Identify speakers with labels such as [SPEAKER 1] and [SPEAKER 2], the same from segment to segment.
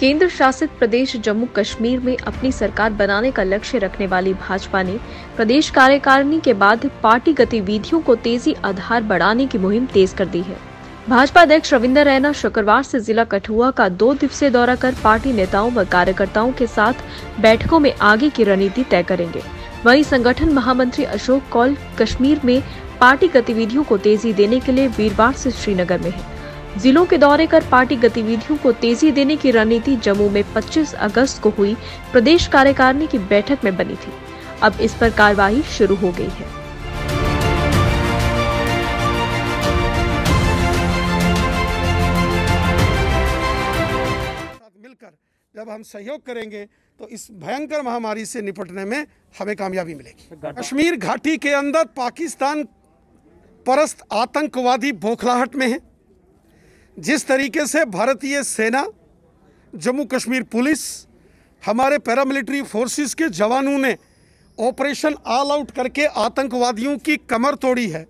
[SPEAKER 1] केंद्र शासित प्रदेश जम्मू कश्मीर में अपनी सरकार बनाने का लक्ष्य रखने वाली भाजपा ने प्रदेश कार्यकारिणी के बाद पार्टी गतिविधियों को तेजी आधार बढ़ाने की मुहिम तेज कर दी है भाजपा अध्यक्ष रविंदर रैना शुक्रवार से जिला कठुआ का दो दिवसीय दौरा कर पार्टी नेताओं व कार्यकर्ताओं के साथ बैठकों में आगे की रणनीति तय करेंगे वही संगठन महामंत्री अशोक कौल कश्मीर में पार्टी गतिविधियों को तेजी देने के लिए वीरवार ऐसी श्रीनगर में है जिलों के दौरे कर पार्टी गतिविधियों को तेजी देने की रणनीति जम्मू में 25 अगस्त को हुई प्रदेश कार्यकारिणी की बैठक में बनी थी अब इस पर कार्यवाही शुरू हो गई है
[SPEAKER 2] मिलकर जब हम सहयोग करेंगे तो इस भयंकर महामारी से निपटने में हमें कामयाबी मिलेगी कश्मीर घाटी के अंदर पाकिस्तान परस्त आतंकवादी बोखलाहट में है जिस तरीके से भारतीय सेना जम्मू कश्मीर पुलिस हमारे पैरामिलिट्री फोर्सेस के जवानों ने ऑपरेशन ऑल आउट करके आतंकवादियों की कमर तोड़ी है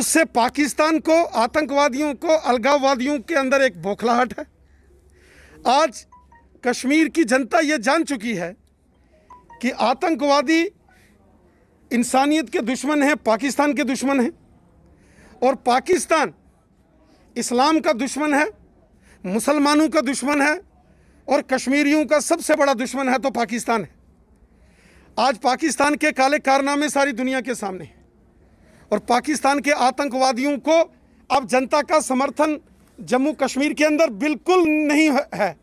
[SPEAKER 2] उससे पाकिस्तान को आतंकवादियों को अलगाववादियों के अंदर एक बौखलाहट है आज कश्मीर की जनता ये जान चुकी है कि आतंकवादी इंसानियत के दुश्मन हैं पाकिस्तान के दुश्मन हैं और पाकिस्तान इस्लाम का दुश्मन है मुसलमानों का दुश्मन है और कश्मीरियों का सबसे बड़ा दुश्मन है तो पाकिस्तान है आज पाकिस्तान के काले कारनामे सारी दुनिया के सामने हैं और पाकिस्तान के आतंकवादियों को अब जनता का समर्थन जम्मू कश्मीर के अंदर बिल्कुल नहीं है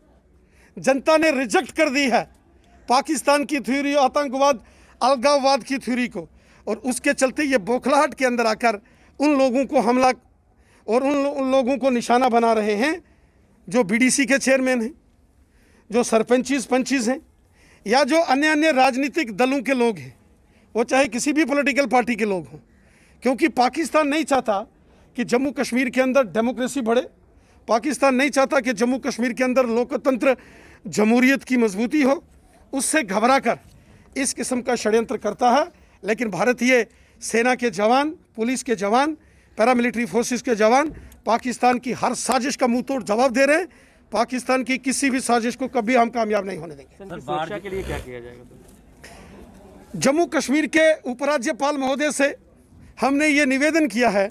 [SPEAKER 2] जनता ने रिजेक्ट कर दी है पाकिस्तान की थ्योरी आतंकवाद अलगाववाद की थ्योरी को और उसके चलते ये बोखलाहट के अंदर आकर उन लोगों को हमला और उन उन लोगों को निशाना बना रहे हैं जो बीडीसी के चेयरमैन हैं जो सरपंचीज पंचीज हैं या जो अन्य अन्य राजनीतिक दलों के लोग हैं वो चाहे किसी भी पॉलिटिकल पार्टी के लोग हों क्योंकि पाकिस्तान नहीं चाहता कि जम्मू कश्मीर के अंदर डेमोक्रेसी बढ़े पाकिस्तान नहीं चाहता कि जम्मू कश्मीर के अंदर लोकतंत्र जमहूरीत की मजबूती हो उससे घबरा कर इस किस्म का षड्यंत्र करता है लेकिन भारतीय सेना के जवान पुलिस के जवान पैरामिलिट्री फोर्सेस के जवान पाकिस्तान की हर साजिश का मुंह तोड़ जवाब दे रहे हैं पाकिस्तान की किसी भी साजिश को कभी हम कामयाब नहीं होने
[SPEAKER 1] देंगे
[SPEAKER 2] जम्मू कश्मीर के उपराज्यपाल महोदय से हमने ये निवेदन किया है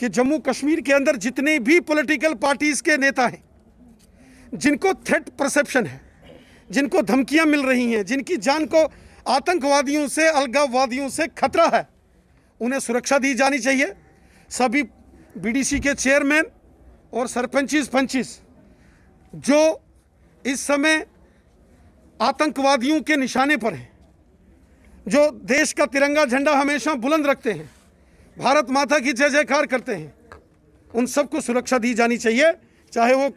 [SPEAKER 2] कि जम्मू कश्मीर के अंदर जितने भी पॉलिटिकल पार्टीज़ के नेता हैं जिनको थ्रेट परसेप्शन है जिनको धमकियां मिल रही हैं जिनकी जान को आतंकवादियों से अलगाववादियों से खतरा है उन्हें सुरक्षा दी जानी चाहिए सभी बीडीसी के चेयरमैन और सरपंचिस पंचिस जो इस समय आतंकवादियों के निशाने पर हैं जो देश का तिरंगा झंडा हमेशा बुलंद रखते हैं भारत माता की जय जयकार करते हैं उन सबको सुरक्षा दी जानी चाहिए चाहे वो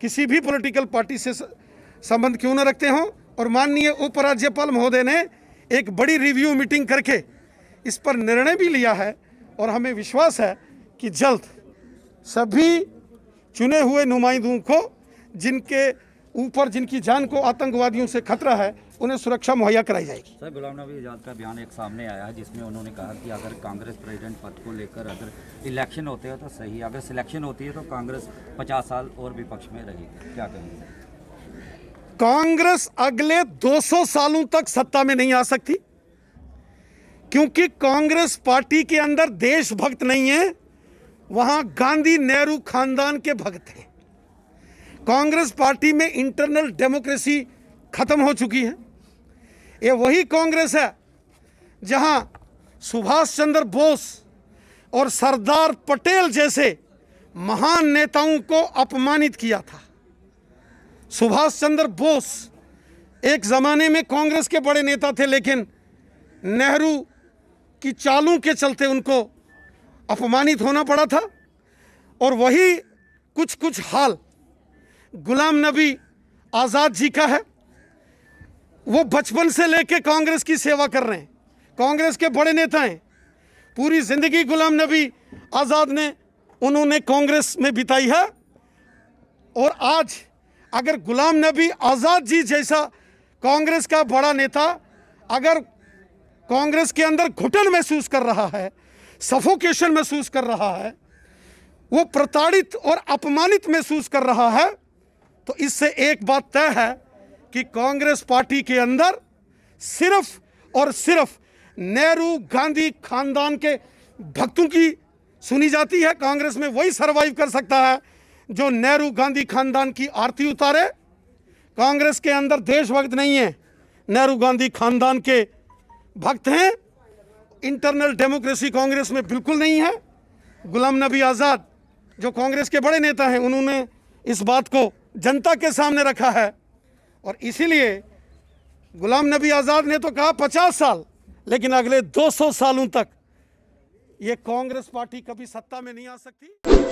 [SPEAKER 2] किसी भी पॉलिटिकल पार्टी से संबंध क्यों न रखते हों और माननीय उपराज्यपाल महोदय ने एक बड़ी रिव्यू मीटिंग करके इस पर निर्णय भी लिया है और हमें विश्वास है कि जल्द सभी चुने हुए नुमाइंदों को जिनके ऊपर जिनकी जान को आतंकवादियों से खतरा है उन्हें सुरक्षा मुहैया कराई जाएगी सर गुलाम नबी आज़ाद का बयान एक सामने आया है जिसमें उन्होंने कहा कि अगर कांग्रेस प्रेसिडेंट पद को लेकर अगर इलेक्शन होते हैं तो सही अगर सिलेक्शन होती है तो कांग्रेस पचास साल और विपक्ष में रहेगी क्या कहेंगे कांग्रेस अगले 200 सालों तक सत्ता में नहीं आ सकती क्योंकि कांग्रेस पार्टी के अंदर देशभक्त नहीं है वहां गांधी नेहरू खानदान के भक्त हैं कांग्रेस पार्टी में इंटरनल डेमोक्रेसी खत्म हो चुकी है ये वही कांग्रेस है जहां सुभाष चंद्र बोस और सरदार पटेल जैसे महान नेताओं को अपमानित किया था सुभाष चंद्र बोस एक ज़माने में कांग्रेस के बड़े नेता थे लेकिन नेहरू की चालों के चलते उनको अपमानित होना पड़ा था और वही कुछ कुछ हाल गुलाम नबी आज़ाद जी का है वो बचपन से लेके कांग्रेस की सेवा कर रहे हैं कांग्रेस के बड़े नेता हैं पूरी ज़िंदगी गुलाम नबी आज़ाद ने उन्होंने कांग्रेस में बिताई है और आज अगर गुलाम नबी आज़ाद जी जैसा कांग्रेस का बड़ा नेता अगर कांग्रेस के अंदर घुटन महसूस कर रहा है सफोकेशन महसूस कर रहा है वो प्रताड़ित और अपमानित महसूस कर रहा है तो इससे एक बात तय है कि कांग्रेस पार्टी के अंदर सिर्फ और सिर्फ नेहरू गांधी खानदान के भक्तों की सुनी जाती है कांग्रेस में वही सरवाइव कर सकता है जो नेहरू गांधी खानदान की आरती उतारे कांग्रेस के अंदर देशभक्त नहीं है नेहरू गांधी खानदान के भक्त हैं इंटरनल डेमोक्रेसी कांग्रेस में बिल्कुल नहीं है गुलाम नबी आज़ाद जो कांग्रेस के बड़े नेता हैं उन्होंने इस बात को जनता के सामने रखा है और इसीलिए गुलाम नबी आज़ाद ने तो कहा पचास साल लेकिन अगले दो सौ सालों तक ये कांग्रेस पार्टी कभी सत्ता में नहीं आ सकती